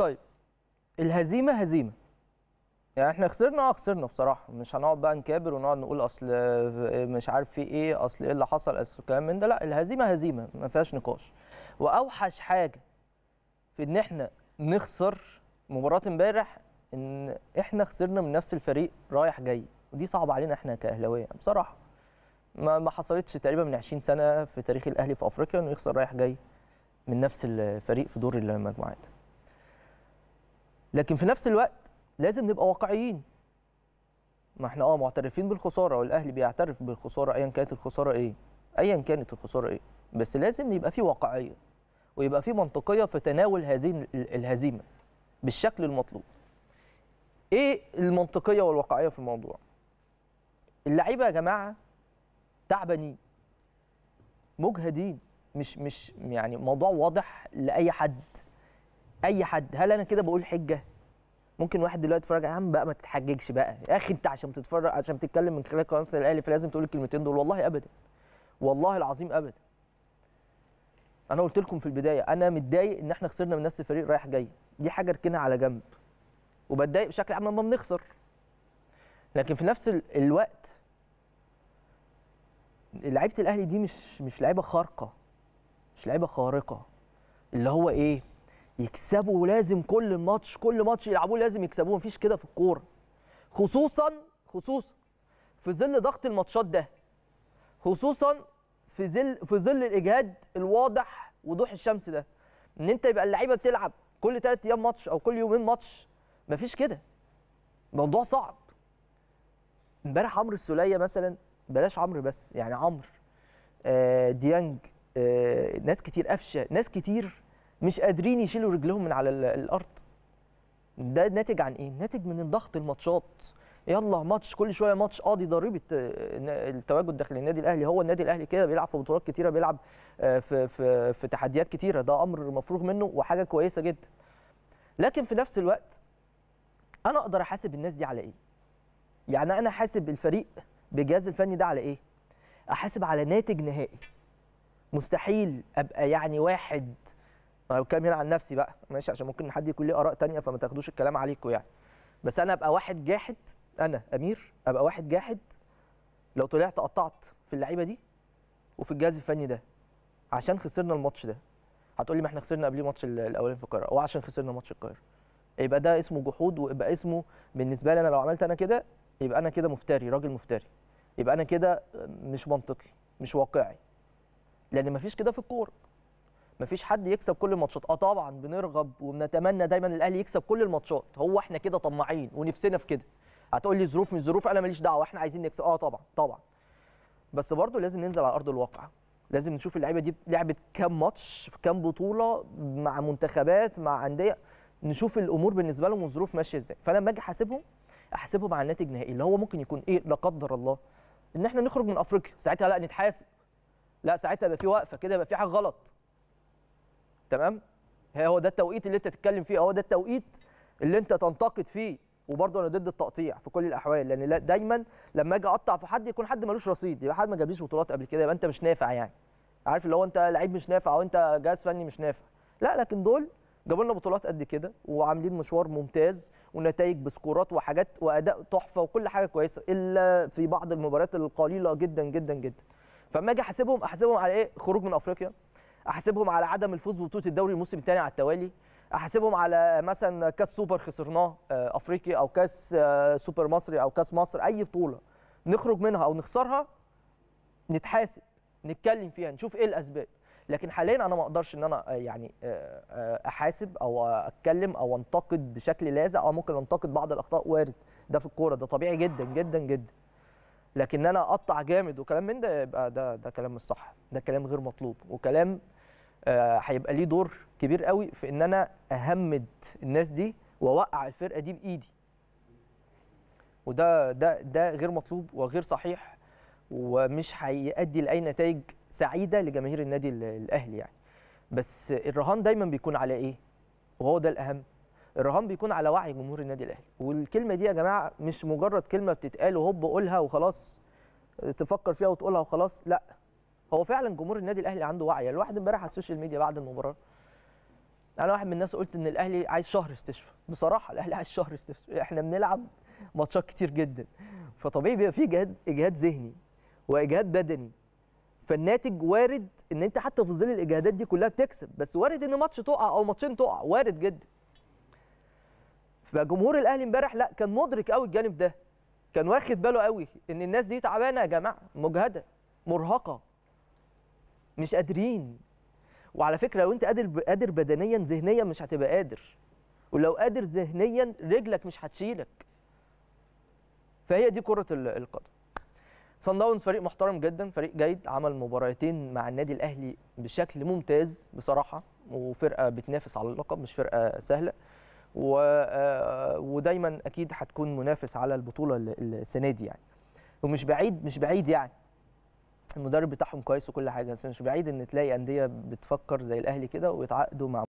طيب الهزيمه هزيمه يعني احنا خسرنا اه خسرنا بصراحه مش هنقعد بقى نكابر ونقعد نقول اصل مش عارف في ايه اصل ايه اللي حصل اصل الكلام من ده لا الهزيمه هزيمه ما فيهاش نقاش واوحش حاجه في ان احنا نخسر مباراه امبارح ان احنا خسرنا من نفس الفريق رايح جاي ودي صعبه علينا احنا كاهلاويه بصراحه ما ما حصلتش تقريبا من 20 سنه في تاريخ الاهلي في افريقيا انه يخسر رايح جاي من نفس الفريق في دور المجموعات لكن في نفس الوقت لازم نبقى واقعيين ما احنا اه معترفين بالخساره والاهلي بيعترف بالخساره ايا كانت الخساره ايه ايا كانت الخساره ايه بس لازم يبقى في واقعيه ويبقى في منطقيه في تناول هذه الهزيمه بالشكل المطلوب ايه المنطقيه والواقعيه في الموضوع اللعيبه يا جماعه تعبانين مجهدين مش مش يعني موضوع واضح لاي حد اي حد هل انا كده بقول حجه ممكن واحد دلوقتي يتفرج يا عم بقى ما تتحججش بقى يا اخي انت عشان تتفرج عشان تتكلم من خلال قناه الاهلي فلازم تقول الكلمتين دول والله ابدا والله العظيم ابدا انا قلت لكم في البدايه انا متضايق ان احنا خسرنا من نفس الفريق رايح جاي دي حاجه اركنها على جنب وبتضايق بشكل عام لما بنخسر لكن في نفس الوقت لعيبه الاهلي دي مش مش لعيبه خارقه مش لعيبه خارقه اللي هو ايه يكسبوا لازم كل ماتش كل ماتش يلعبوه لازم يكسبوه مفيش كده في الكوره خصوصا خصوصا في ظل ضغط الماتشات ده خصوصا في ظل في ظل الاجهاد الواضح وضوح الشمس ده ان انت يبقى اللعيبه بتلعب كل ثلاث ايام ماتش او كل يومين ماتش مفيش كده موضوع صعب امبارح عمرو السوليه مثلا بلاش عمرو بس يعني عمرو آه ديانج آه ناس كتير قفشه ناس كتير مش قادرين يشيلوا رجلهم من على الارض ده ناتج عن ايه ناتج من الضغط الماتشات يلا ماتش كل شويه ماتش قاضي آه، ضريبه آه، التواجد داخل النادي الاهلي هو النادي الاهلي كده بيلعب في بطولات كتيره بيلعب آه، في في في تحديات كتيره ده امر مفروغ منه وحاجه كويسه جدا لكن في نفس الوقت انا اقدر احاسب الناس دي على ايه يعني انا حاسب الفريق بجهاز الفني ده على ايه احاسب على ناتج نهائي مستحيل ابقى يعني واحد انا بتكلم هنا عن نفسي بقى ماشي عشان ممكن حد يكون ليه اراء ثانيه فما تاخدوش الكلام عليكم يعني بس انا ابقى واحد جاحد انا امير ابقى واحد جاحد لو طلعت قطعت في اللعيبه دي وفي الجهاز الفني ده عشان خسرنا الماتش ده هتقول لي ما احنا خسرنا قبليه ماتش الاولاني في القاهره وعشان خسرنا ماتش القاهره يبقى ده اسمه جحود ويبقى اسمه بالنسبه لي انا لو عملت انا كده يبقى انا كده مفتري راجل مفتري يبقى انا كده مش منطقي مش واقعي لان مفيش كده في الكوره مفيش حد يكسب كل الماتشات اه طبعا بنرغب وبنتمنى دايما الاهلي يكسب كل الماتشات هو احنا كده طماعين ونفسنا في كده هتقول لي ظروف مش ظروف انا ماليش دعوه احنا عايزين نكسب اه طبعا طبعا بس برضه لازم ننزل على ارض الواقع لازم نشوف اللعيبه دي لعبت كام ماتش في كام بطوله مع منتخبات مع انديه نشوف الامور بالنسبه لهم والظروف ماشيه ازاي فانا لما اجي احاسبهم احاسبهم على الناتج النهائي اللي هو ممكن يكون ايه لا قدر الله ان احنا نخرج من افريقيا ساعتها لا نتحاسب لا ساعتها يبقى في وقفه كده يبقى في حاجه غلط تمام هو ده التوقيت اللي انت تتكلم فيه هو ده التوقيت اللي انت تنتقد فيه وبرضه انا ضد التقطيع في كل الاحوال لان لا دايما لما اجي اقطع في حد يكون حد ملوش رصيد يبقى حد ما جابليش بطولات قبل كده يبقى انت مش نافع يعني عارف اللي هو انت لعيب مش نافع او انت جهاز فني مش نافع لا لكن دول جابوا لنا بطولات قد كده وعاملين مشوار ممتاز ونتائج بسكورات وحاجات واداء تحفه وكل حاجه كويسه الا في بعض المباريات القليله جدا جدا جدا فما اجي احاسبهم احاسبهم على ايه خروج من افريقيا احاسبهم على عدم الفوز ببطوله الدوري الموسم الثاني على التوالي احاسبهم على مثلا كاس سوبر خسرناه آه، افريقي او كاس آه، سوبر مصري او كاس مصر اي بطوله نخرج منها او نخسرها نتحاسب نتكلم فيها نشوف ايه الاسباب لكن حاليا انا ما اقدرش ان انا آه، يعني احاسب او اتكلم او انتقد بشكل لاذع او ممكن انتقد بعض الاخطاء وارد ده في الكوره ده طبيعي جدا جدا جدا لكن انا اقطع جامد وكلام من ده يبقى ده ده كلام مش صح ده كلام غير مطلوب وكلام آه، هيبقى آه ليه دور كبير قوي في ان انا اهمد الناس دي واوقع الفرقه دي بايدي وده ده ده غير مطلوب وغير صحيح ومش هيؤدي لاي نتائج سعيده لجماهير النادي الاهلي يعني بس الرهان دايما بيكون على ايه وهو ده الاهم الرهان بيكون على وعي جمهور النادي الاهلي والكلمه دي يا جماعه مش مجرد كلمه بتتقال وهوب قولها وخلاص تفكر فيها وتقولها وخلاص لا هو فعلا جمهور النادي الاهلي عنده وعي يعني الواحد امبارح على السوشيال ميديا بعد المباراه انا واحد من الناس قلت ان الاهلي عايز شهر استشفاء بصراحه الاهلي عايز شهر استشفاء احنا بنلعب ماتشات كتير جدا فطبيعي بيبقى في اجهاد اجهاد ذهني واجهاد بدني فالناتج وارد ان انت حتى في ظل الاجهادات دي كلها بتكسب بس وارد ان ماتش تقع او ماتشين تقع وارد جدا فجمهور الاهلي امبارح لا كان مدرك قوي الجانب ده كان واخد باله قوي ان الناس دي تعبانه يا جماعه مجهده مرهقه مش قادرين وعلى فكره لو انت قادر قادر بدنيا ذهنيا مش هتبقى قادر ولو قادر ذهنيا رجلك مش هتشيلك فهي دي كره القدم صن داونز فريق محترم جدا فريق جيد عمل مباراتين مع النادي الاهلي بشكل ممتاز بصراحه وفرقه بتنافس على اللقب مش فرقه سهله آه، ودايما اكيد هتكون منافس على البطوله السنه دي يعني ومش بعيد مش بعيد يعني المدرب بتاعهم كويس وكل حاجه بس مش بعيد ان تلاقي انديه بتفكر زي الاهلي كده ويتعاقدوا مع